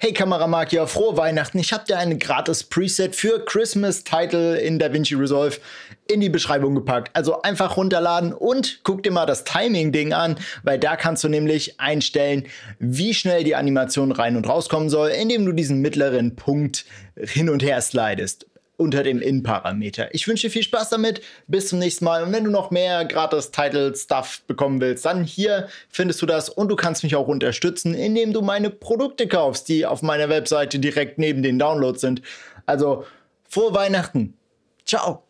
Hey Kameramarkier, frohe Weihnachten. Ich habe dir ein gratis Preset für Christmas Title in DaVinci Resolve in die Beschreibung gepackt. Also einfach runterladen und guck dir mal das Timing-Ding an, weil da kannst du nämlich einstellen, wie schnell die Animation rein und rauskommen soll, indem du diesen mittleren Punkt hin und her slidest unter dem In-Parameter. Ich wünsche dir viel Spaß damit. Bis zum nächsten Mal. Und wenn du noch mehr gratis Title-Stuff bekommen willst, dann hier findest du das. Und du kannst mich auch unterstützen, indem du meine Produkte kaufst, die auf meiner Webseite direkt neben den Downloads sind. Also frohe Weihnachten. Ciao.